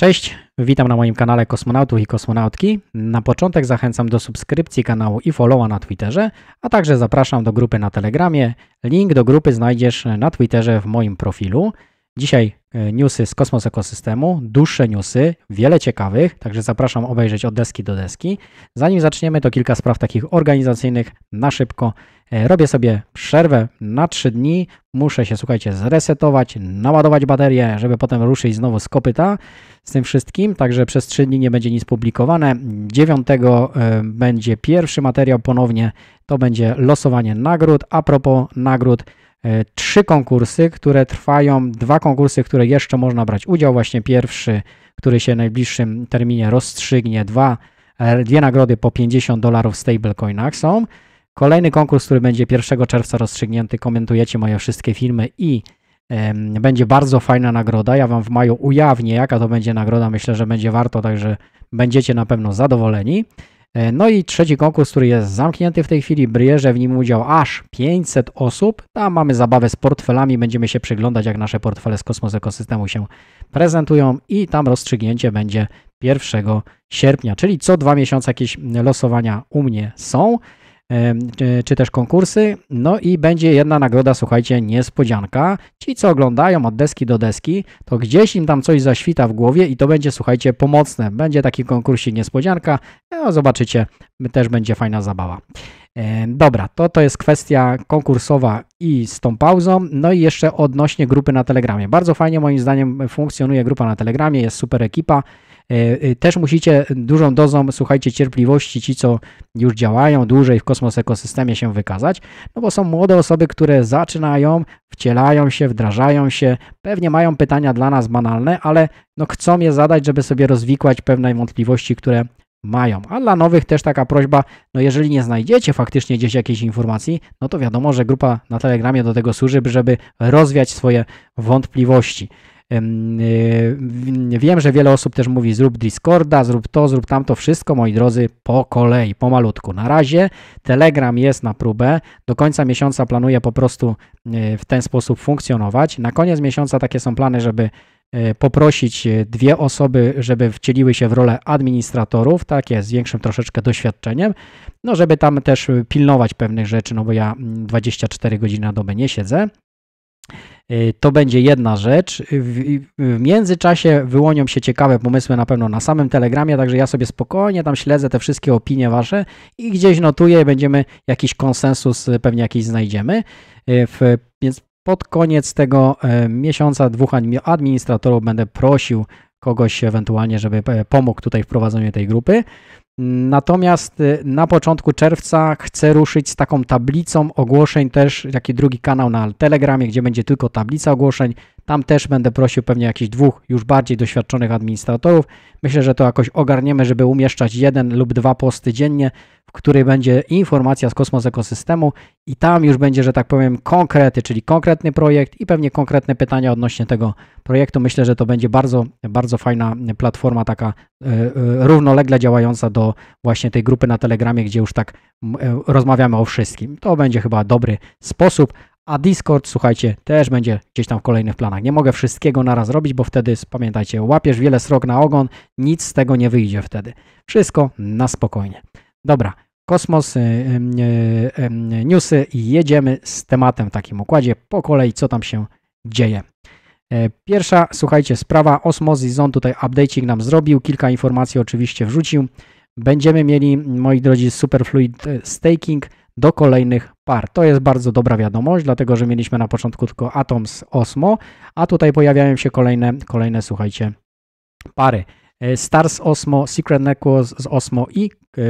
Cześć, witam na moim kanale Kosmonautów i Kosmonautki. Na początek zachęcam do subskrypcji kanału i followa na Twitterze, a także zapraszam do grupy na Telegramie. Link do grupy znajdziesz na Twitterze w moim profilu. Dzisiaj e, newsy z Kosmos Ekosystemu, dłuższe newsy, wiele ciekawych, także zapraszam obejrzeć od deski do deski. Zanim zaczniemy, to kilka spraw takich organizacyjnych na szybko. E, robię sobie przerwę na 3 dni, muszę się, słuchajcie, zresetować, naładować baterię, żeby potem ruszyć znowu z kopyta z tym wszystkim, także przez 3 dni nie będzie nic publikowane. 9 e, będzie pierwszy materiał ponownie, to będzie losowanie nagród. A propos nagród, E, trzy konkursy, które trwają, dwa konkursy, które jeszcze można brać udział. Właśnie pierwszy, który się w najbliższym terminie rozstrzygnie, dwa, e, dwie nagrody po 50 dolarów w stablecoinach są. Kolejny konkurs, który będzie 1 czerwca rozstrzygnięty, komentujecie moje wszystkie filmy i y, będzie bardzo fajna nagroda. Ja Wam w maju ujawnię, jaka to będzie nagroda. Myślę, że będzie warto, także będziecie na pewno zadowoleni. E, no i trzeci konkurs, który jest zamknięty w tej chwili, bierze w nim udział aż 500 osób. Tam mamy zabawę z portfelami, będziemy się przyglądać jak nasze portfele z Kosmos Ekosystemu się prezentują i tam rozstrzygnięcie będzie 1 sierpnia, czyli co dwa miesiące jakieś losowania u mnie są czy też konkursy. No i będzie jedna nagroda, słuchajcie, niespodzianka. Ci, co oglądają od deski do deski, to gdzieś im tam coś zaświta w głowie i to będzie, słuchajcie, pomocne. Będzie taki konkursik niespodzianka. No, zobaczycie, też będzie fajna zabawa. Dobra, to to jest kwestia konkursowa i z tą pauzą. No i jeszcze odnośnie grupy na Telegramie. Bardzo fajnie moim zdaniem funkcjonuje grupa na Telegramie, jest super ekipa. E, e, też musicie dużą dozą, słuchajcie, cierpliwości ci, co już działają dłużej w kosmos ekosystemie się wykazać, no bo są młode osoby, które zaczynają, wcielają się, wdrażają się, pewnie mają pytania dla nas banalne, ale no chcą je zadać, żeby sobie rozwikłać pewne wątpliwości, które mają. A dla nowych też taka prośba, no jeżeli nie znajdziecie faktycznie gdzieś jakiejś informacji, no to wiadomo, że grupa na Telegramie do tego służy, żeby rozwiać swoje wątpliwości. Y, wiem, że wiele osób też mówi zrób Discorda, zrób to, zrób tamto, wszystko, moi drodzy, po kolei, pomalutku. Na razie Telegram jest na próbę, do końca miesiąca planuję po prostu y, w ten sposób funkcjonować. Na koniec miesiąca takie są plany, żeby y, poprosić dwie osoby, żeby wcieliły się w rolę administratorów, takie z większym troszeczkę doświadczeniem, no żeby tam też pilnować pewnych rzeczy, no bo ja 24 mm, godziny na dobę nie siedzę, Y, to będzie jedna rzecz. Y, w, w, międzyczasie wyłonią się ciekawe pomysły na pewno na samym Telegramie, także ja sobie spokojnie tam śledzę te wszystkie opinie wasze i gdzieś notuję, będziemy jakiś konsensus y, pewnie jakiś znajdziemy. W, więc pod koniec tego e, miesiąca dwóch administratorów będę prosił kogoś ewentualnie, żeby e, pomógł tutaj w prowadzeniu tej grupy. Natomiast y, na początku czerwca chcę ruszyć z taką tablicą ogłoszeń, też jaki drugi kanał na Telegramie, gdzie będzie tylko tablica ogłoszeń. Tam też będę prosił pewnie jakichś dwóch już bardziej doświadczonych administratorów. Myślę, że to jakoś ogarniemy, żeby umieszczać jeden lub dwa posty dziennie, w której będzie informacja z kosmos ekosystemu i tam już będzie, że tak powiem, konkrety, czyli konkretny projekt i pewnie konkretne pytania odnośnie tego projektu. Myślę, że to będzie bardzo, bardzo fajna platforma, taka e, e, równolegle działająca do właśnie tej grupy na Telegramie, gdzie już tak e, rozmawiamy o wszystkim. To będzie chyba dobry sposób, a Discord, słuchajcie, też będzie gdzieś tam w kolejnych planach. Nie mogę wszystkiego naraz robić, bo wtedy, pamiętajcie, łapiesz wiele srok na ogon, nic z tego nie wyjdzie wtedy. Wszystko na spokojnie. Dobra, kosmos, yy, newsy i jedziemy z tematem w takim układzie. Po kolei, co tam się dzieje. E, pierwsza, słuchajcie, sprawa Osmosis Zon tutaj update'ik nam zrobił, kilka informacji oczywiście wrzucił. Będziemy mieli, moi drodzy, Superfluid e, Staking, do kolejnych par. To jest bardzo dobra wiadomość, dlatego że mieliśmy na początku tylko atom z osmo, a tutaj pojawiają się kolejne, kolejne słuchajcie, pary. E, Stars Osmo, Secret Necklace z Osmo i e,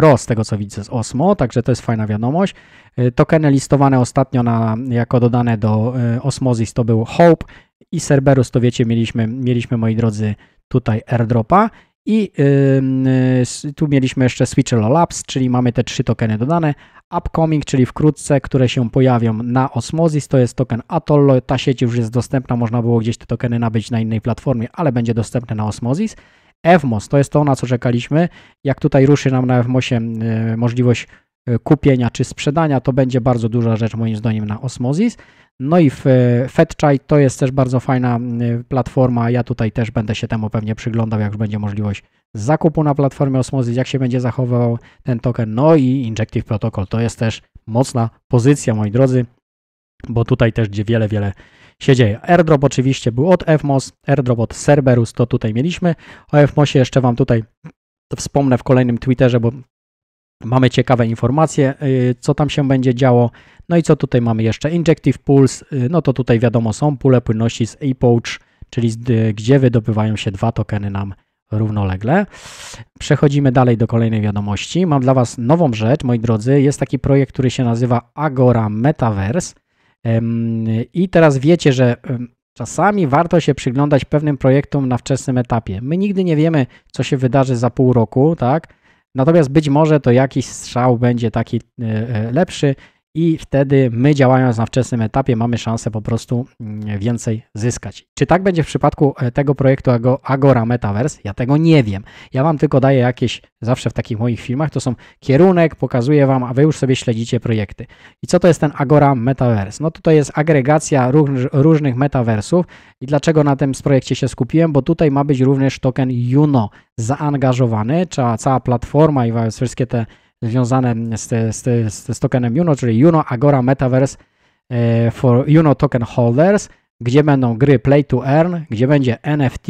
Cross, tego co widzę z Osmo, także to jest fajna wiadomość. E, tokeny listowane ostatnio na, jako dodane do Osmosis to był Hope i Cerberus, to wiecie, mieliśmy, mieliśmy moi drodzy tutaj airdropa. I yy, tu mieliśmy jeszcze Switcher Labs, czyli mamy te trzy tokeny dodane. Upcoming, czyli wkrótce, które się pojawią na Osmosis, to jest token Atollo. Ta sieć już jest dostępna, można było gdzieś te tokeny nabyć na innej platformie, ale będzie dostępne na Osmosis. EVMOS, to jest to, na co czekaliśmy. Jak tutaj ruszy nam na EVMOSie yy, możliwość E, kupienia czy sprzedania, to będzie bardzo duża rzecz moim zdaniem na Osmosis. No i e, FedChai to jest też bardzo fajna e, platforma. Ja tutaj też będę się temu pewnie przyglądał, jak już będzie możliwość zakupu na platformie Osmosis, jak się będzie zachowywał ten token. No i Injective Protocol to jest też mocna pozycja, moi drodzy, bo tutaj też gdzie wiele, wiele się dzieje. Airdrop oczywiście był od FMOS, airdrop od Cerberus to tutaj mieliśmy. O FMOSie jeszcze Wam tutaj wspomnę w kolejnym Twitterze, bo Mamy ciekawe informacje, y, co tam się będzie działo. No i co tutaj mamy jeszcze? Injective Pulse, y, no to tutaj wiadomo są pule płynności z ePoach, czyli y, gdzie wydobywają się dwa tokeny nam równolegle. Przechodzimy dalej do kolejnej wiadomości. Mam dla Was nową rzecz, moi drodzy. Jest taki projekt, który się nazywa Agora Metaverse. I teraz wiecie, że czasami warto się przyglądać pewnym projektom na wczesnym etapie. My nigdy nie wiemy, co się wydarzy za pół roku, tak? Natomiast być może to jakiś strzał będzie taki e, e, lepszy i wtedy my działając na wczesnym etapie mamy szansę po prostu mm, więcej zyskać. Czy tak będzie w przypadku e, tego projektu Agora Metaverse? Ja tego nie wiem. Ja Wam tylko daję jakieś, zawsze w takich moich filmach, to są kierunek, pokazuję Wam, a Wy już sobie śledzicie projekty. I co to jest ten Agora Metaverse? No to jest agregacja różnych metaversów i dlaczego na tym projekcie się skupiłem? Bo tutaj ma być również token Juno zaangażowany, cała, cała platforma i wszystkie te związane z, z, z, z tokenem Juno, czyli Juno Agora Metaverse e, for Juno Token Holders, gdzie będą gry Play to Earn, gdzie będzie NFT,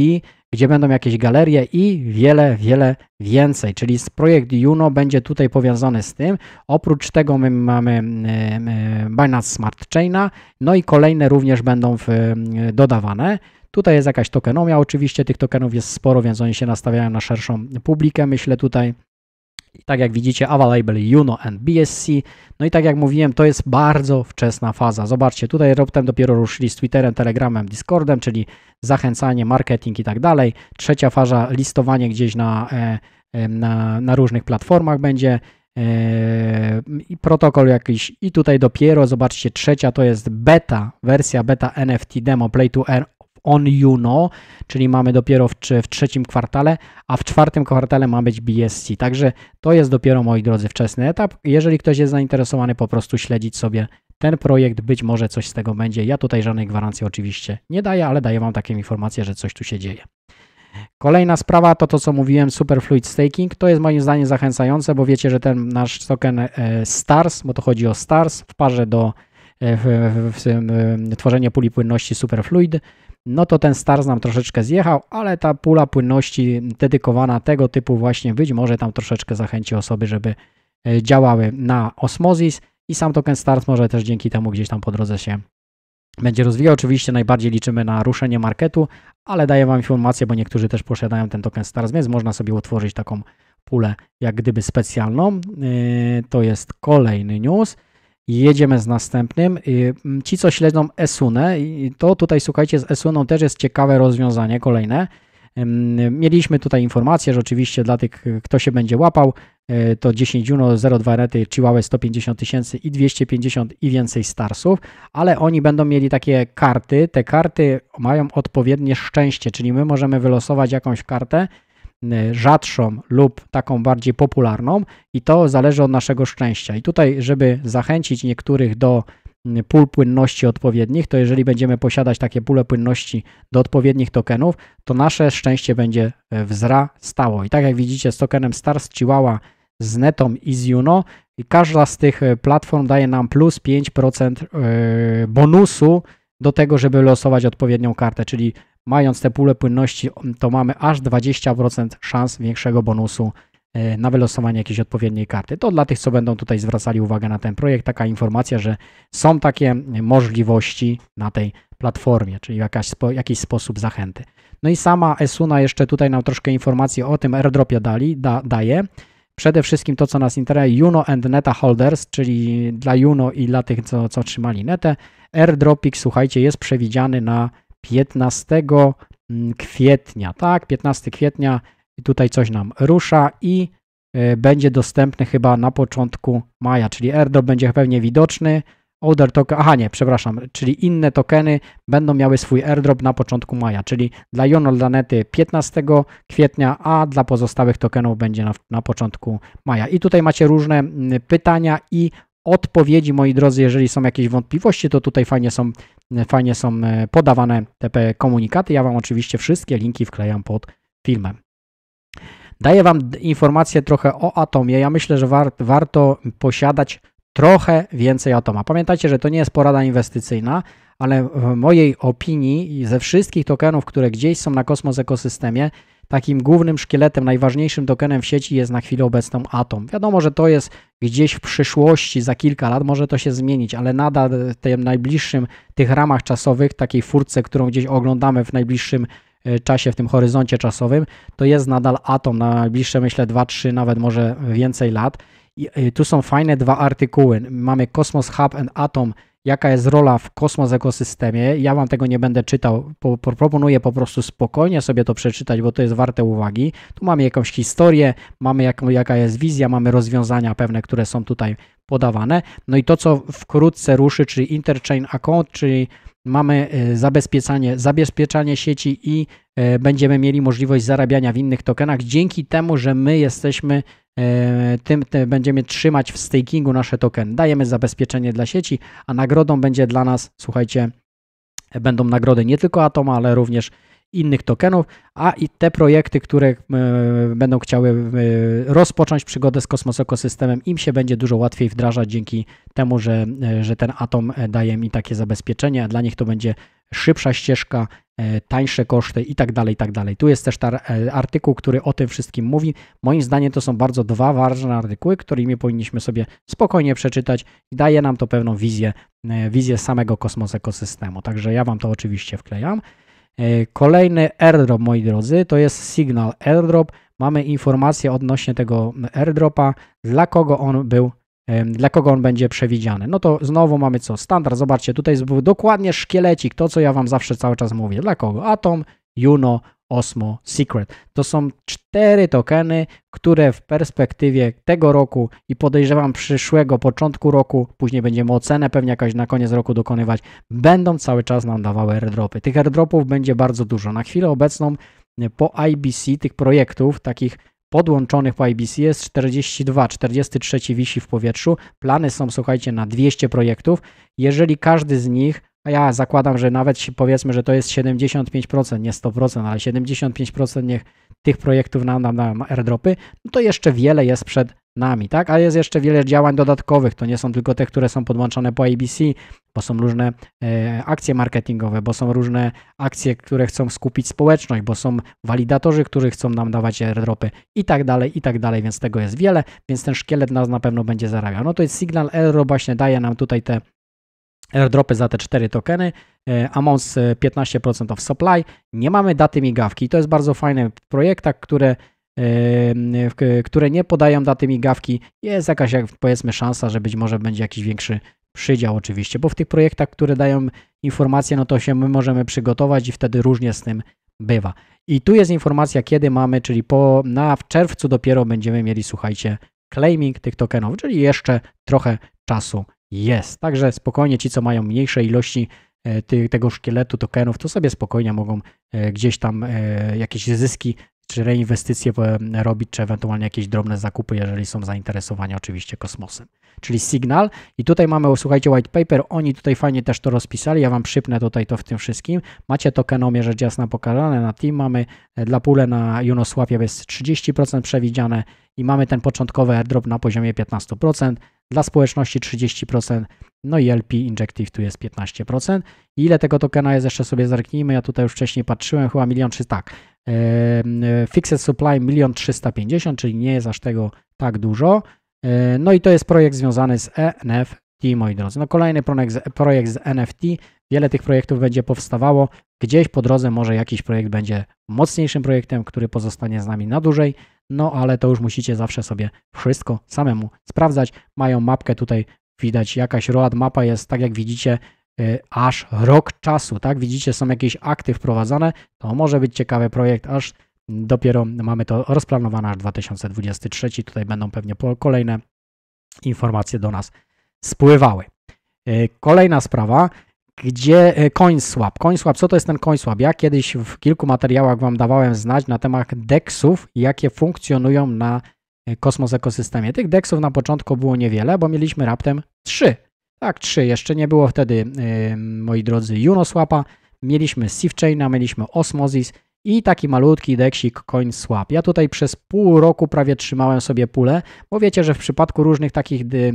gdzie będą jakieś galerie i wiele, wiele więcej. Czyli projekt Juno będzie tutaj powiązany z tym. Oprócz tego my mamy Binance Smart Chaina, no i kolejne również będą w, dodawane. Tutaj jest jakaś tokenomia, oczywiście tych tokenów jest sporo, więc oni się nastawiają na szerszą publikę, myślę tutaj. I tak jak widzicie, available Juno and BSC. No i tak jak mówiłem, to jest bardzo wczesna faza. Zobaczcie, tutaj raptem dopiero ruszyli z Twitterem, Telegramem, Discordem, czyli zachęcanie, marketing i tak dalej. Trzecia faza, listowanie gdzieś na, e, e, na, na różnych platformach będzie e, i protokol jakiś i tutaj dopiero zobaczcie trzecia to jest beta, wersja beta NFT demo play to earn on Juno, czyli mamy dopiero w, w trzecim kwartale, a w czwartym kwartale ma być BSC. Także to jest dopiero, moi drodzy, wczesny etap. Jeżeli ktoś jest zainteresowany, po prostu śledzić sobie ten projekt, być może coś z tego będzie. Ja tutaj żadnej gwarancji oczywiście nie daję, ale daję Wam takie informacje, że coś tu się dzieje. Kolejna sprawa to to, co mówiłem, Superfluid Staking. To jest moim zdaniem zachęcające, bo wiecie, że ten nasz token e, STARS, bo to chodzi o STARS, w parze do e, w, w, w, w, e, tworzenia puli płynności Superfluid no to ten Stars nam troszeczkę zjechał, ale ta pula płynności dedykowana tego typu właśnie być może tam troszeczkę zachęci osoby, żeby e, działały na Osmosis i sam token Stars może też dzięki temu gdzieś tam po drodze się będzie rozwijał. Oczywiście najbardziej liczymy na ruszenie marketu, ale daję Wam informację, bo niektórzy też posiadają ten token Stars, więc można sobie utworzyć taką pulę jak gdyby specjalną. E, to jest kolejny news jedziemy z następnym. Mm, ci, co śledzą Esunę, to tutaj słuchajcie, z Esuną też jest ciekawe rozwiązanie kolejne. Mieliśmy tutaj informację, że oczywiście dla tych, kto się będzie łapał, e, to 10 Juno, 0,2 rety, Chihuahua 150 tysięcy i 250 i więcej starsów, ale oni będą mieli takie karty. Te karty mają odpowiednie szczęście, czyli my możemy wylosować jakąś kartę, Y, rzadszą lub taką bardziej popularną, i to zależy od naszego szczęścia. I tutaj, żeby zachęcić niektórych do y, pól płynności odpowiednich, to jeżeli będziemy posiadać takie pule płynności do odpowiednich tokenów, to nasze szczęście będzie y, wzrastało. I tak jak widzicie z tokenem Stars Chihuahua, z Netą i z Juno i każda z tych platform daje nam plus 5% bonusu do tego, żeby losować odpowiednią kartę, czyli Mając te pulę płynności, to mamy aż 20% szans większego bonusu e, na wylosowanie jakiejś odpowiedniej karty. To dla tych, co będą tutaj zwracali uwagę na ten projekt, taka informacja, że są takie możliwości na tej platformie, czyli jakaś, jakiś sposób zachęty. No i sama Esuna jeszcze tutaj nam troszkę informacji o tym airdropie dali, da, daje. Przede wszystkim to, co nas interesuje, Juno and Neta Holders, czyli dla Juno i dla tych, co, co trzymali Netę. Airdropik, słuchajcie, jest przewidziany na 15 mm, kwietnia, tak? 15 kwietnia i tutaj coś nam rusza i y, będzie dostępny chyba na początku maja, czyli airdrop będzie pewnie widoczny. older token, aha nie, przepraszam, czyli inne tokeny będą miały swój airdrop na początku maja, czyli dla Jonol Danety 15 kwietnia, a dla pozostałych tokenów będzie na, na początku maja. I tutaj macie różne mm, pytania i odpowiedzi, moi drodzy, jeżeli są jakieś wątpliwości, to tutaj fajnie są, fajnie są e, podawane te komunikaty. Ja Wam oczywiście wszystkie linki wklejam pod filmem. Daję Wam informację trochę o atomie. Ja myślę, że war, warto posiadać trochę więcej atoma. Pamiętajcie, że to nie jest porada inwestycyjna, ale w mojej opinii ze wszystkich tokenów, które gdzieś są na kosmos ekosystemie, takim głównym szkieletem, najważniejszym tokenem w sieci jest na chwilę obecną Atom. Wiadomo, że to jest gdzieś w przyszłości, za kilka lat może to się zmienić, ale nadal w tym najbliższym, tych ramach czasowych, takiej furtce, którą gdzieś oglądamy w najbliższym e, czasie, w tym horyzoncie czasowym, to jest nadal Atom na najbliższe, myślę, 2-3, nawet może więcej lat. I e, tu są fajne dwa artykuły. Mamy Cosmos Hub and Atom jaka jest rola w kosmos ekosystemie. Ja wam tego nie będę czytał, po, proponuję po prostu spokojnie sobie to przeczytać, bo to jest warte uwagi. Tu mamy jakąś historię, mamy jaką, jaka jest wizja, mamy rozwiązania pewne, które są tutaj podawane. No i to, co wkrótce ruszy, czyli interchain account, czyli mamy y, zabezpieczanie, zabezpieczanie sieci i E, będziemy mieli możliwość zarabiania w innych tokenach dzięki temu, że my jesteśmy e, tym, tym będziemy trzymać w stakingu nasze tokeny. Dajemy zabezpieczenie dla sieci, a nagrodą będzie dla nas, słuchajcie, będą nagrody nie tylko Atoma, ale również innych tokenów, a i te projekty, które e, będą chciały rozpocząć przygodę z kosmos ekosystemem, im się będzie dużo łatwiej wdrażać dzięki temu, że, że ten atom daje mi takie zabezpieczenie, a dla nich to będzie szybsza ścieżka E, tańsze koszty i tak dalej, i tak dalej. Tu jest też ta, e, artykuł, który o tym wszystkim mówi. Moim zdaniem to są bardzo dwa ważne artykuły, którymi powinniśmy sobie spokojnie przeczytać. Daje nam to pewną wizję, e, wizję samego kosmos ekosystemu. Także ja Wam to oczywiście wklejam. Kolejny airdrop, moi drodzy, to jest Signal Airdrop. Mamy informację odnośnie tego airdropa, dla kogo on był dla kogo on będzie przewidziany. No to znowu mamy co? Standard, zobaczcie, tutaj był dokładnie szkielecik, to co ja Wam zawsze cały czas mówię. Dla kogo? Atom, Juno, Osmo, Secret. To są cztery tokeny, które w perspektywie tego roku i podejrzewam przyszłego początku roku, później będziemy ocenę pewnie jakoś na koniec roku dokonywać, będą cały czas nam dawały airdropy. Tych airdropów będzie bardzo dużo. Na chwilę obecną po IBC tych projektów takich podłączonych po IBC jest 42, 43 wisi w powietrzu. Plany są, słuchajcie, na 200 projektów. Jeżeli każdy z nich a ja zakładam, że nawet powiedzmy, że to jest 75%, nie 100%, ale 75% niech tych projektów nam, nam, nam airdropy, no to jeszcze wiele jest przed nami, tak? A jest jeszcze wiele działań dodatkowych, to nie są tylko te, które są podłączone po ABC, bo są różne e, akcje marketingowe, bo są różne akcje, które chcą skupić społeczność, bo są walidatorzy, którzy chcą nam dawać airdropy i tak dalej, i tak dalej, więc tego jest wiele, więc ten szkielet nas na pewno będzie zarabiał. No to jest Signal Euro właśnie daje nam tutaj te airdropy za te 4 tokeny, e, amounts e, 15% of supply, nie mamy daty migawki i to jest bardzo fajne tak, e, w projektach, które, które nie podają daty migawki, jest jakaś jak powiedzmy szansa, że być może będzie jakiś większy przydział oczywiście, bo w tych projektach, które dają informacje, no to się my możemy przygotować i wtedy różnie z tym bywa. I tu jest informacja, kiedy mamy, czyli po, na, w czerwcu dopiero będziemy mieli, słuchajcie, claiming tych tokenów, czyli jeszcze trochę czasu jest. Także spokojnie ci, co mają mniejsze ilości e, tego szkieletu tokenów, to sobie spokojnie mogą e, gdzieś tam e, jakieś zyski czy reinwestycje robić, czy ewentualnie jakieś drobne zakupy, jeżeli są zainteresowani oczywiście kosmosem. Czyli Signal i tutaj mamy, słuchajcie, white paper, oni tutaj fajnie też to rozpisali, ja Wam przypnę tutaj to w tym wszystkim. Macie tokenomie, rzecz jasna pokazane, na team mamy e, dla pule na Junosławia jest 30% przewidziane i mamy ten początkowy airdrop na poziomie 15%, dla społeczności 30%, no i LP Injective tu jest 15%. I ile tego tokena jest, jeszcze sobie zerknijmy, ja tutaj już wcześniej patrzyłem, chyba milion czy tak, E, Fixed Supply 1 350, czyli nie jest aż tego tak dużo. E, no i to jest projekt związany z NFT, moi drodzy. No kolejny projekt z NFT. Wiele tych projektów będzie powstawało. Gdzieś po drodze może jakiś projekt będzie mocniejszym projektem, który pozostanie z nami na dłużej. No ale to już musicie zawsze sobie wszystko samemu sprawdzać. Mają mapkę tutaj widać, jakaś mapa jest, tak jak widzicie, Y, aż rok czasu, tak? Widzicie, są jakieś akty wprowadzane, to może być ciekawy projekt, aż dopiero mamy to rozplanowane aż 2023. Tutaj będą pewnie kolejne informacje do nas spływały. Y, kolejna sprawa, gdzie y, CoinSwap. CoinSwap, co to jest ten CoinSwap? Ja kiedyś w kilku materiałach Wam dawałem znać na temat DEXów, jakie funkcjonują na Kosmos ekosystemie. Tych DEXów na początku było niewiele, bo mieliśmy raptem trzy tak, trzy. Jeszcze nie było wtedy, yy, moi drodzy, Unoswapa. Mieliśmy Sifchaina, mieliśmy Osmosis i taki malutki deksik CoinSwap. Ja tutaj przez pół roku prawie trzymałem sobie pulę, bo wiecie, że w przypadku różnych takich y,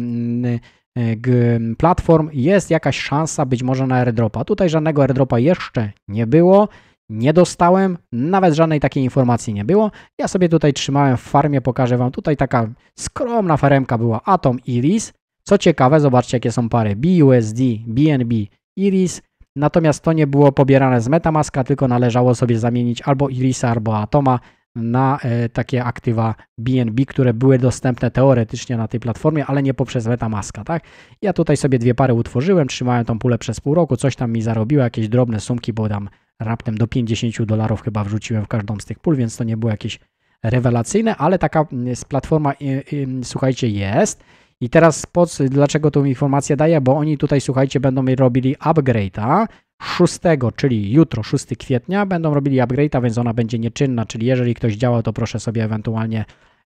y, platform jest jakaś szansa być może na airdropa. Tutaj żadnego airdropa jeszcze nie było, nie dostałem, nawet żadnej takiej informacji nie było. Ja sobie tutaj trzymałem w farmie, pokażę Wam. Tutaj taka skromna faremka była Atom Iris, co ciekawe, zobaczcie jakie są pary BUSD, BNB, Iris, natomiast to nie było pobierane z Metamaska, tylko należało sobie zamienić albo Irisa, albo Atoma na e, takie aktywa BNB, które były dostępne teoretycznie na tej platformie, ale nie poprzez Metamaska, tak? Ja tutaj sobie dwie pary utworzyłem, trzymałem tą pulę przez pół roku, coś tam mi zarobiło, jakieś drobne sumki, bo tam raptem do 50 dolarów chyba wrzuciłem w każdą z tych pól, więc to nie było jakieś rewelacyjne, ale taka mm, platforma, y, y, słuchajcie, jest. I teraz po, dlaczego tą informację daję? Bo oni tutaj, słuchajcie, będą robili upgrade'a 6, czyli jutro, 6 kwietnia, będą robili upgrade'a, więc ona będzie nieczynna, czyli jeżeli ktoś działał, to proszę sobie ewentualnie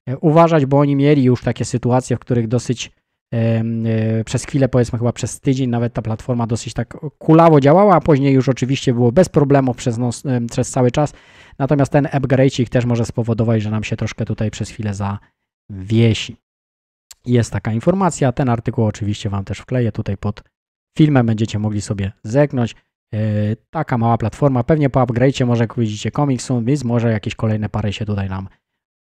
e, uważać, bo oni mieli już takie sytuacje, w których dosyć yy, yy, przez chwilę, powiedzmy chyba przez tydzień, nawet ta platforma dosyć tak kulawo działała, a później już oczywiście było bez problemów przez, nos, yy, przez cały czas. Natomiast ten upgrade'ik też może spowodować, że nam się troszkę tutaj przez chwilę zawiesi. Jest taka informacja. Ten artykuł oczywiście Wam też wkleję tutaj pod filmem. Będziecie mogli sobie zeknąć. E, taka mała platforma. Pewnie po upgrade'cie może widzicie komiksu, więc może jakieś kolejne pary się tutaj nam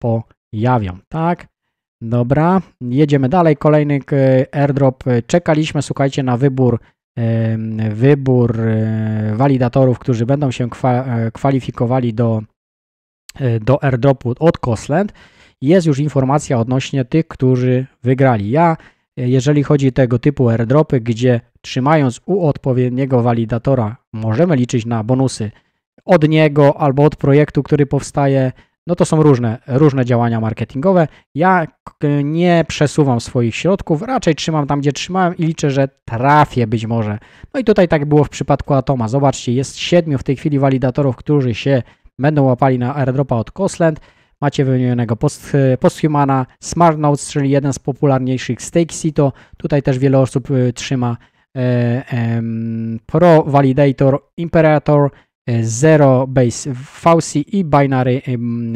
pojawią. Tak? Dobra, jedziemy dalej. Kolejny airdrop. Czekaliśmy, słuchajcie, na wybór wybór e, walidatorów, którzy będą się e, kwalifikowali do, do airdropu od Cosland jest już informacja odnośnie tych, którzy wygrali. Ja, e, jeżeli chodzi o tego typu airdropy, gdzie trzymając u odpowiedniego walidatora możemy liczyć na bonusy od niego albo od projektu, który powstaje, no to są różne, różne działania marketingowe. Ja e, nie przesuwam swoich środków, raczej trzymam tam, gdzie trzymałem i liczę, że trafię być może. No i tutaj tak było w przypadku Atoma. Zobaczcie, jest siedmiu w tej chwili walidatorów, którzy się będą łapali na airdropa od Cosland. Macie wymienionego post, e, Posthumana, Smart Notes, czyli jeden z popularniejszych Stake Sito. Tutaj też wiele osób e, trzyma e, Pro Validator, Imperator, Zero Base Fauci i Binary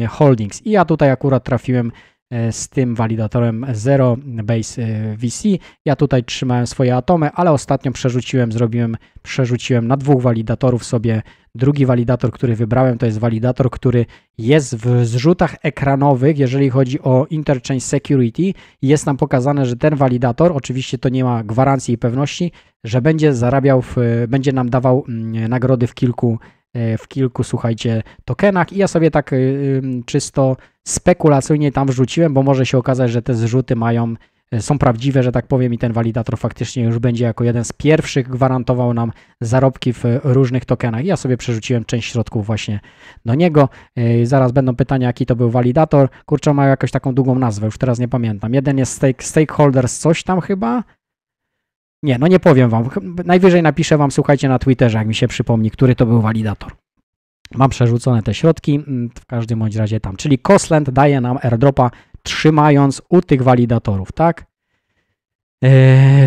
Holdings. I ja tutaj akurat trafiłem E, z tym walidatorem 0 Base e, VC. Ja tutaj trzymałem swoje atomy, ale ostatnio przerzuciłem, zrobiłem, przerzuciłem na dwóch walidatorów sobie drugi walidator, który wybrałem, to jest walidator, który jest w zrzutach ekranowych, jeżeli chodzi o Interchange Security. Jest nam pokazane, że ten walidator, oczywiście to nie ma gwarancji i pewności, że będzie zarabiał, w, e, będzie nam dawał mm, nagrody w kilku E, w kilku, słuchajcie, tokenach i ja sobie tak y, czysto spekulacyjnie tam wrzuciłem, bo może się okazać, że te zrzuty mają e, są prawdziwe, że tak powiem, i ten walidator faktycznie już będzie jako jeden z pierwszych gwarantował nam zarobki w różnych tokenach. Ja sobie przerzuciłem część środków właśnie do niego. E, zaraz będą pytania, jaki to był walidator. Kurczę, ma jakąś taką długą nazwę, już teraz nie pamiętam. Jeden jest stake, stakeholders coś tam chyba, nie, no nie powiem wam. Najwyżej napiszę wam, słuchajcie, na Twitterze, jak mi się przypomni, który to był walidator. Mam przerzucone te środki, mm, w każdym bądź razie tam. Czyli Cosland daje nam airdropa trzymając u tych walidatorów, tak? Yy,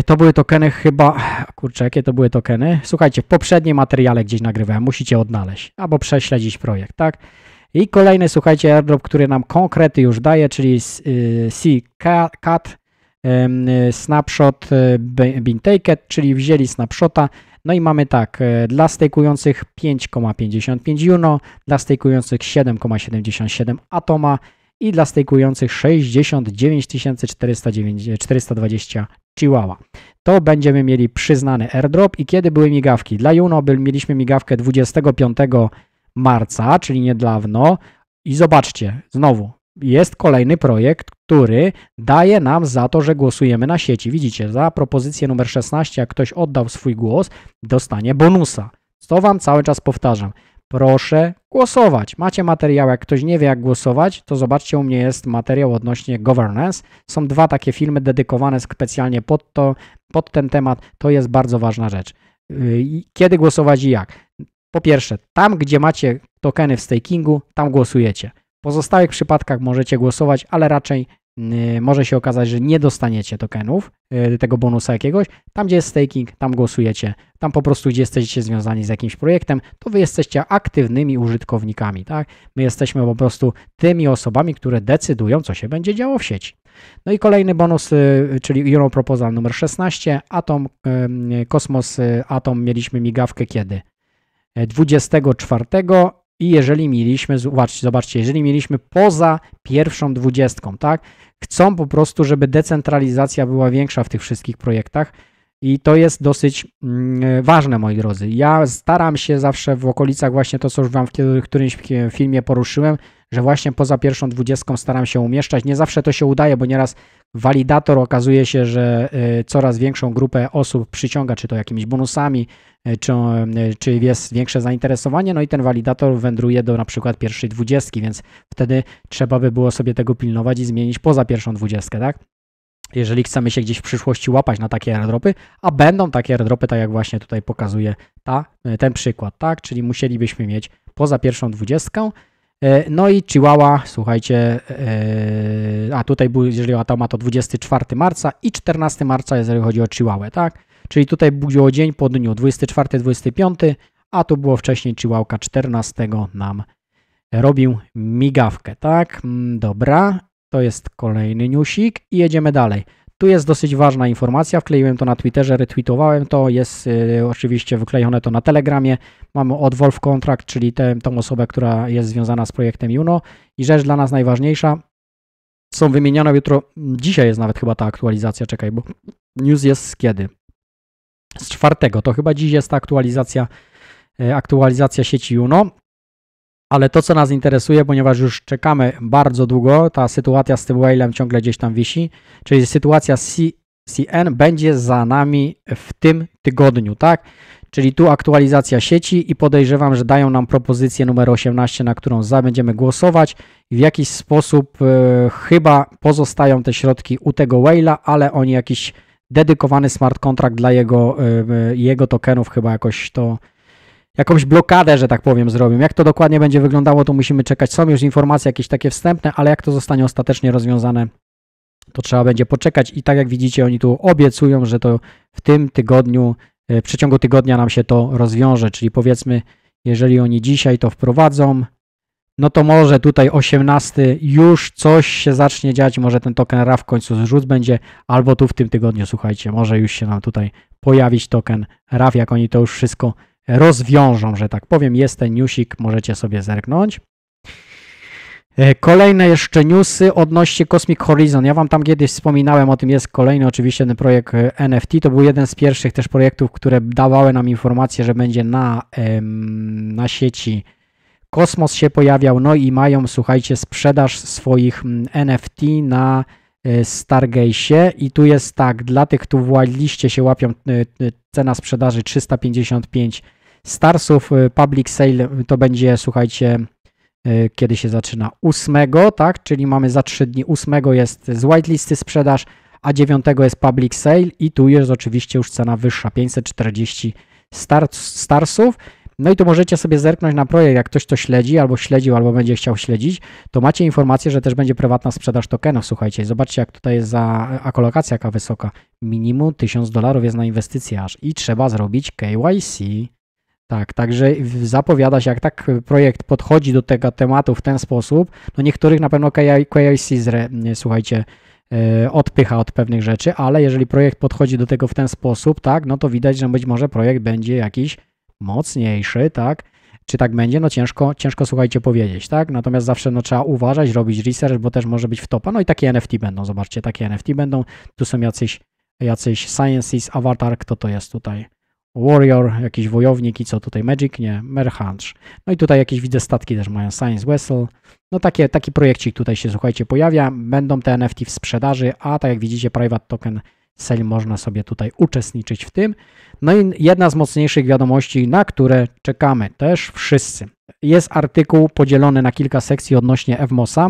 to były tokeny chyba, kurczę, jakie to były tokeny? Słuchajcie, w poprzednim materiale gdzieś nagrywałem, musicie odnaleźć, albo prześledzić projekt, tak? I kolejny, słuchajcie, airdrop, który nam konkrety już daje, czyli y, CCAT snapshot e, being taken, czyli wzięli snapshota. No i mamy tak, e, dla stejkujących 5,55 Juno, dla stejkujących 7,77 Atoma i dla stejkujących 69 420 e, Chihuahua. To będziemy mieli przyznany airdrop i kiedy były migawki? Dla Juno mieliśmy migawkę 25 marca, czyli niedawno. I zobaczcie, znowu jest kolejny projekt, który daje nam za to, że głosujemy na sieci. Widzicie, za propozycję numer 16, jak ktoś oddał swój głos, dostanie bonusa. Co Wam cały czas powtarzam. Proszę głosować. Macie materiał, jak ktoś nie wie jak głosować, to zobaczcie, u mnie jest materiał odnośnie governance. Są dwa takie filmy dedykowane specjalnie pod, to, pod ten temat. To jest bardzo ważna rzecz. Yy, kiedy głosować i jak? Po pierwsze, tam gdzie macie tokeny w stakingu, tam głosujecie pozostałych przypadkach możecie głosować, ale raczej y, może się okazać, że nie dostaniecie tokenów, y, tego bonusa jakiegoś. Tam, gdzie jest staking, tam głosujecie. Tam po prostu, gdzie jesteście związani z jakimś projektem, to wy jesteście aktywnymi użytkownikami, tak? My jesteśmy po prostu tymi osobami, które decydują, co się będzie działo w sieci. No i kolejny bonus, y, czyli Euro Proposal numer 16, Atom, Kosmos Atom mieliśmy migawkę kiedy? 24 i jeżeli mieliśmy, zobaczcie, zobaczcie, jeżeli mieliśmy poza pierwszą dwudziestką, tak? Chcą po prostu, żeby decentralizacja była większa w tych wszystkich projektach, i to jest dosyć mm, e, ważne, moi drodzy. Ja staram się zawsze w okolicach właśnie to, co już Wam w którymś filmie poruszyłem, że właśnie poza pierwszą dwudziestką staram się umieszczać. Nie zawsze to się udaje, bo nieraz walidator okazuje się, że e, coraz większą grupę osób przyciąga, czy to jakimiś bonusami, e, czy, czy jest większe zainteresowanie, no i ten walidator wędruje do na przykład pierwszej dwudziestki, więc wtedy trzeba by było sobie tego pilnować i zmienić poza pierwszą dwudziestkę, tak? jeżeli chcemy się gdzieś w przyszłości łapać na takie airdropy, a będą takie airdropy, tak jak właśnie tutaj pokazuje ta, e, ten przykład, tak? Czyli musielibyśmy mieć poza pierwszą dwudziestką. E, no i Chihuahua, słuchajcie, e, a tutaj był, jeżeli o Atoma, to 24 marca i 14 marca, jeżeli chodzi o Chihuahua, tak? Czyli tutaj było dzień po dniu 24-25, a tu było wcześniej Chihuahua 14 nam robił migawkę, tak? Mm, dobra, to jest kolejny newsik i jedziemy dalej. Tu jest dosyć ważna informacja, wkleiłem to na Twitterze, retweetowałem to, jest y, oczywiście wyklejone to na Telegramie. Mamy od Wolf Contract, czyli tę osobę, która jest związana z projektem Juno. I rzecz dla nas najważniejsza, są wymienione jutro, dzisiaj jest nawet chyba ta aktualizacja, czekaj, bo news jest z kiedy? Z czwartego, to chyba dziś jest ta aktualizacja, y, aktualizacja sieci Juno. Ale to, co nas interesuje, ponieważ już czekamy bardzo długo, ta sytuacja z tym whale'em ciągle gdzieś tam wisi, czyli sytuacja C CN będzie za nami w tym tygodniu, tak? Czyli tu aktualizacja sieci i podejrzewam, że dają nam propozycję numer 18, na którą za będziemy głosować. W jakiś sposób yy, chyba pozostają te środki u tego whale'a, ale oni jakiś dedykowany smart kontrakt dla jego, yy, jego tokenów chyba jakoś to jakąś blokadę, że tak powiem, zrobią. Jak to dokładnie będzie wyglądało, to musimy czekać. Są już informacje jakieś takie wstępne, ale jak to zostanie ostatecznie rozwiązane, to trzeba będzie poczekać. I tak jak widzicie, oni tu obiecują, że to w tym tygodniu, e, w przeciągu tygodnia nam się to rozwiąże. Czyli powiedzmy, jeżeli oni dzisiaj to wprowadzą, no to może tutaj 18 już coś się zacznie dziać, może ten token RAF w końcu zrzut będzie, albo tu w tym tygodniu, słuchajcie, może już się nam tutaj pojawić token RAF, jak oni to już wszystko rozwiążą, że tak powiem. Jest ten newsik, możecie sobie zerknąć. E, kolejne jeszcze newsy odnośnie Cosmic Horizon. Ja Wam tam kiedyś wspominałem o tym, jest kolejny oczywiście ten projekt e, NFT. To był jeden z pierwszych też projektów, które dawały nam informację, że będzie na, na sieci Kosmos się pojawiał. No i mają, słuchajcie, sprzedaż swoich NFT na E, Stargate'ie i tu jest tak, dla tych, którzy w liście się łapią, e, e, cena sprzedaży 355 starsów, public sale to będzie, słuchajcie, kiedy się zaczyna 8, tak, czyli mamy za 3 dni 8 jest z whitelisty sprzedaż, a 9 jest public sale i tu jest oczywiście już cena wyższa, 540 star starsów. No i tu możecie sobie zerknąć na projekt, jak ktoś to śledzi, albo śledził, albo będzie chciał śledzić, to macie informację, że też będzie prywatna sprzedaż tokenów. Słuchajcie, zobaczcie, jak tutaj jest za akolokacja jaka wysoka. Minimum 1000 dolarów jest na inwestycję, aż i trzeba zrobić KYC. Tak, także zapowiada się, jak tak projekt podchodzi do tego tematu w ten sposób, no niektórych na pewno KYC, y zre, słuchajcie, e, odpycha od pewnych rzeczy, ale jeżeli projekt podchodzi do tego w ten sposób, tak, no to widać, że być może projekt będzie jakiś mocniejszy, tak? Czy tak będzie? No ciężko, ciężko słuchajcie powiedzieć, tak? Natomiast zawsze no, trzeba uważać, robić research, bo też może być w topa. No i takie NFT będą, zobaczcie, takie NFT będą. Tu są jacyś, jacyś Sciences, Avatar, kto to jest tutaj? Warrior, jakiś wojownik i co tutaj? Magic? Nie, Merchant. No i tutaj jakieś widzę statki też mają, Science Vessel. No takie, taki projekcik tutaj się, słuchajcie, pojawia. Będą te NFT w sprzedaży, a tak jak widzicie, Private Token Sel można sobie tutaj uczestniczyć w tym. No i jedna z mocniejszych wiadomości, na które czekamy też wszyscy. Jest artykuł podzielony na kilka sekcji odnośnie Evmosa.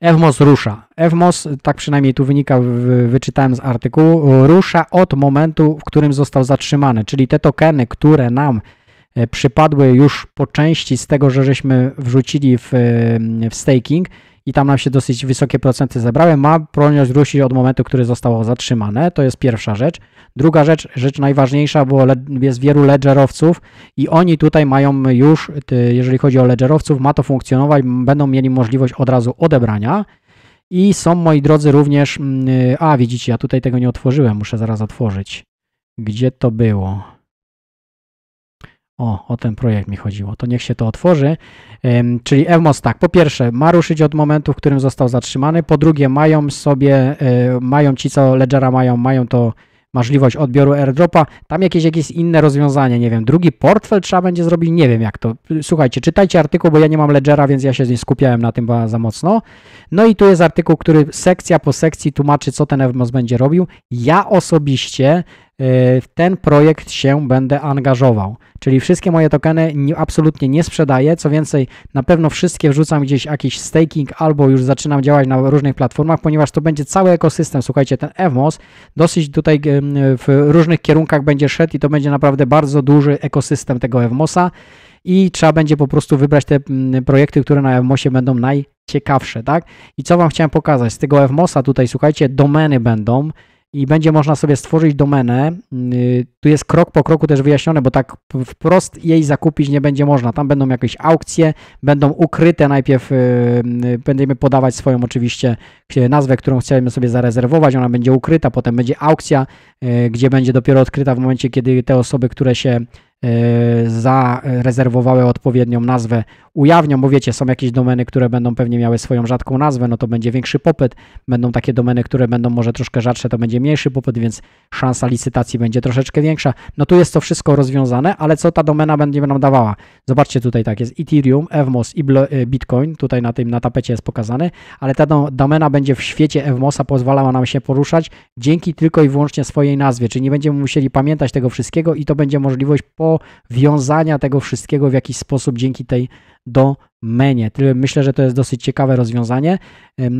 Evmos rusza. Evmos, tak przynajmniej tu wynika, wyczytałem z artykułu, rusza od momentu, w którym został zatrzymany, czyli te tokeny, które nam e, przypadły już po części z tego, że żeśmy wrzucili w, e, w staking, i tam nam się dosyć wysokie procenty zebrały, ma prolność rusi od momentu, który zostało zatrzymane. To jest pierwsza rzecz. Druga rzecz, rzecz najważniejsza, bo jest wielu ledgerowców i oni tutaj mają już, jeżeli chodzi o ledgerowców, ma to funkcjonować, będą mieli możliwość od razu odebrania. I są, moi drodzy, również. Mm, y, a, widzicie, ja tutaj tego nie otworzyłem, muszę zaraz otworzyć. Gdzie to było? O, o ten projekt mi chodziło. To niech się to otworzy. czyli EWMOS tak, po pierwsze ma ruszyć od momentu, w którym został zatrzymany, po drugie mają sobie, y, mają ci co Ledgera mają, mają to możliwość odbioru airdropa, tam jakieś, jakieś inne rozwiązanie, nie wiem, drugi portfel trzeba będzie zrobić, nie wiem jak to. Słuchajcie, czytajcie artykuł, bo ja nie mam Ledgera, więc ja się nie skupiałem na tym za mocno. No i tu jest artykuł, który sekcja po sekcji tłumaczy, co ten EWMOS będzie robił. Ja osobiście w ten projekt się będę angażował. Czyli wszystkie moje tokeny absolutnie nie sprzedaję. Co więcej, na pewno wszystkie wrzucam gdzieś jakiś staking albo już zaczynam działać na różnych platformach, ponieważ to będzie cały ekosystem. Słuchajcie, ten EVMOS dosyć tutaj w różnych kierunkach będzie szedł i to będzie naprawdę bardzo duży ekosystem tego EVMOSa i trzeba będzie po prostu wybrać te projekty, które na EVMOSie będą najciekawsze, tak? I co Wam chciałem pokazać? Z tego EVMOSa tutaj, słuchajcie, domeny będą, i będzie można sobie stworzyć domenę. Y, tu jest krok po kroku też wyjaśnione, bo tak wprost jej zakupić nie będzie można. Tam będą jakieś aukcje, będą ukryte najpierw, y, y, będziemy podawać swoją oczywiście nazwę, którą chcemy sobie zarezerwować, ona będzie ukryta, potem będzie aukcja, gdzie będzie dopiero odkryta w momencie, kiedy te osoby, które się E, zarezerwowały odpowiednią nazwę, ujawnią, bo wiecie, są jakieś domeny, które będą pewnie miały swoją rzadką nazwę, no to będzie większy popyt, będą takie domeny, które będą może troszkę rzadsze, to będzie mniejszy popyt, więc szansa licytacji będzie troszeczkę większa. No tu jest to wszystko rozwiązane, ale co ta domena będzie nam dawała? Zobaczcie tutaj tak, jest Ethereum, Evmos i e, Bitcoin, tutaj na tym na tapecie jest pokazany, ale ta domena będzie w świecie Evmosa pozwalała nam się poruszać dzięki tylko i wyłącznie swojej nazwie, czyli nie będziemy musieli pamiętać tego wszystkiego i to będzie możliwość po wiązania tego wszystkiego w jakiś sposób dzięki tej domenie. Tyle myślę, że to jest dosyć ciekawe rozwiązanie y,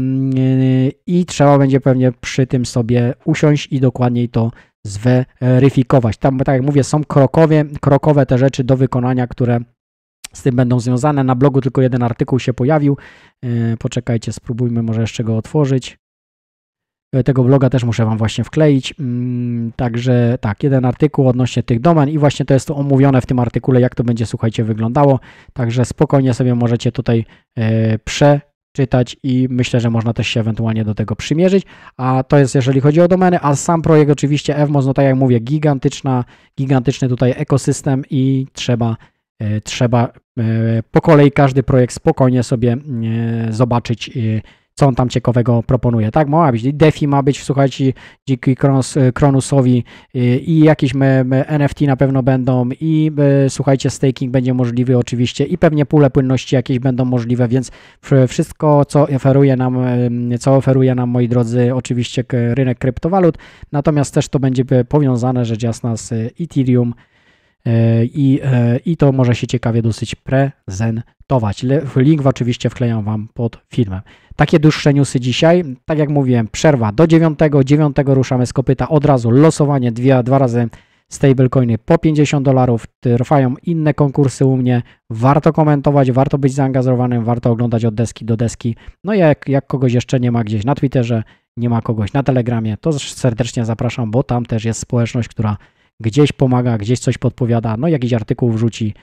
i trzeba będzie pewnie przy tym sobie usiąść i dokładniej to zweryfikować. Tam, tak jak mówię, są krokowie, krokowe te rzeczy do wykonania, które z tym będą związane. Na blogu tylko jeden artykuł się pojawił. E, poczekajcie, spróbujmy może jeszcze go otworzyć. E, tego bloga też muszę Wam właśnie wkleić. Mm, także tak, jeden artykuł odnośnie tych domen i właśnie to jest to omówione w tym artykule, jak to będzie, słuchajcie, wyglądało. Także spokojnie sobie możecie tutaj e, przeczytać i myślę, że można też się ewentualnie do tego przymierzyć. A to jest, jeżeli chodzi o domeny, a sam projekt oczywiście EVMOS, no tak jak mówię, gigantyczna, gigantyczny tutaj ekosystem i trzeba e, trzeba po kolei każdy projekt spokojnie sobie zobaczyć co on tam ciekawego proponuje, tak? Ma być DeFi, ma być, słuchajcie, dzięki Kronos, e, Kronusowi e, i jakieś NFT na pewno będą i e, słuchajcie, staking będzie możliwy oczywiście i pewnie pule płynności jakieś będą możliwe, więc wszystko, co oferuje nam, co oferuje nam, moi drodzy, oczywiście rynek kryptowalut, natomiast też to będzie powiązane, rzecz jasna, z Ethereum, E, i, e, i to może się ciekawie dosyć prezentować. Link oczywiście wklejam Wam pod filmem. Takie dłuższe newsy dzisiaj. Tak jak mówiłem, przerwa do 9. 9 ruszamy z kopyta od razu. Losowanie dwie, dwa razy stablecoiny po 50 dolarów. Trwają inne konkursy u mnie. Warto komentować, warto być zaangażowanym, warto oglądać od deski do deski. No jak, jak kogoś jeszcze nie ma gdzieś na Twitterze, nie ma kogoś na Telegramie, to serdecznie zapraszam, bo tam też jest społeczność, która gdzieś pomaga, gdzieś coś podpowiada, no jakiś artykuł wrzuci,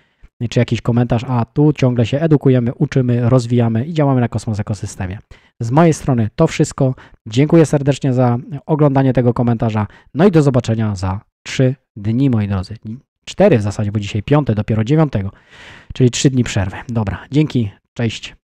czy jakiś komentarz, a tu ciągle się edukujemy, uczymy, rozwijamy i działamy na kosmos ekosystemie. Z mojej strony to wszystko. Dziękuję serdecznie za oglądanie tego komentarza. No i do zobaczenia za 3 dni, moi drodzy. 4 w zasadzie, bo dzisiaj 5, dopiero 9, czyli 3 dni przerwy. Dobra, dzięki, cześć.